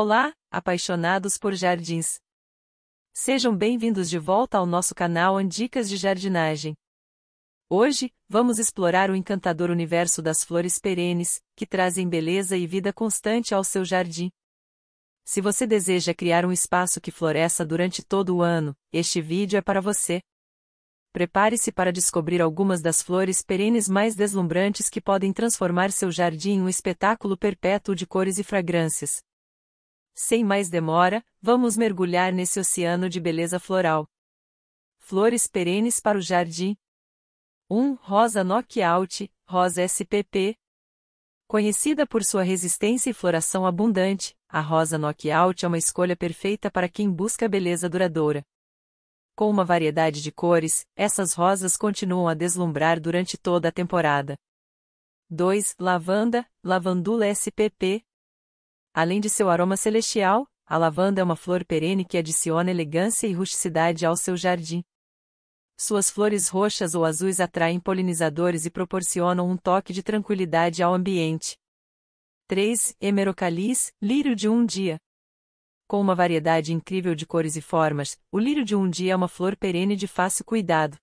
Olá, apaixonados por jardins! Sejam bem-vindos de volta ao nosso canal Andicas de Jardinagem. Hoje, vamos explorar o encantador universo das flores perenes, que trazem beleza e vida constante ao seu jardim. Se você deseja criar um espaço que floresça durante todo o ano, este vídeo é para você. Prepare-se para descobrir algumas das flores perenes mais deslumbrantes que podem transformar seu jardim em um espetáculo perpétuo de cores e fragrâncias. Sem mais demora, vamos mergulhar nesse oceano de beleza floral. Flores perenes para o jardim. 1. Rosa Knockout, Rosa SPP. Conhecida por sua resistência e floração abundante, a Rosa Knockout é uma escolha perfeita para quem busca beleza duradoura. Com uma variedade de cores, essas rosas continuam a deslumbrar durante toda a temporada. 2. Lavanda, Lavandula SPP, Além de seu aroma celestial, a lavanda é uma flor perene que adiciona elegância e rusticidade ao seu jardim. Suas flores roxas ou azuis atraem polinizadores e proporcionam um toque de tranquilidade ao ambiente. 3. Emerocalis, lírio de um dia. Com uma variedade incrível de cores e formas, o lírio de um dia é uma flor perene de fácil cuidado.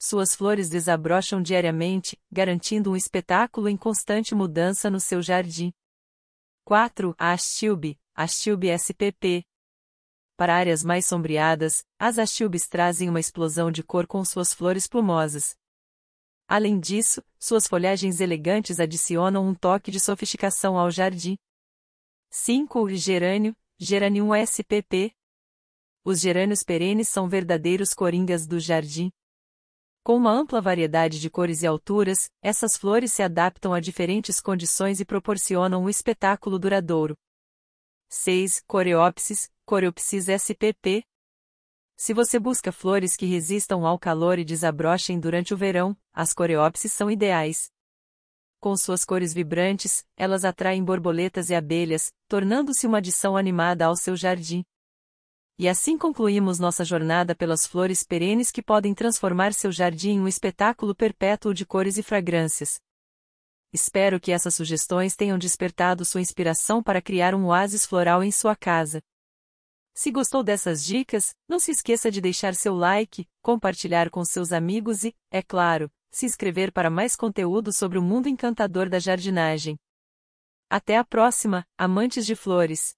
Suas flores desabrocham diariamente, garantindo um espetáculo em constante mudança no seu jardim. 4. A Astilbe, Astilbe SPP. Para áreas mais sombreadas, as astilbes trazem uma explosão de cor com suas flores plumosas. Além disso, suas folhagens elegantes adicionam um toque de sofisticação ao jardim. 5. Gerânio, Geranium SPP. Os gerânios perenes são verdadeiros coringas do jardim. Com uma ampla variedade de cores e alturas, essas flores se adaptam a diferentes condições e proporcionam um espetáculo duradouro. 6. Coreopsis, Coreopsis spp. Se você busca flores que resistam ao calor e desabrochem durante o verão, as coreopsis são ideais. Com suas cores vibrantes, elas atraem borboletas e abelhas, tornando-se uma adição animada ao seu jardim. E assim concluímos nossa jornada pelas flores perenes que podem transformar seu jardim em um espetáculo perpétuo de cores e fragrâncias. Espero que essas sugestões tenham despertado sua inspiração para criar um oásis floral em sua casa. Se gostou dessas dicas, não se esqueça de deixar seu like, compartilhar com seus amigos e, é claro, se inscrever para mais conteúdo sobre o mundo encantador da jardinagem. Até a próxima, amantes de flores!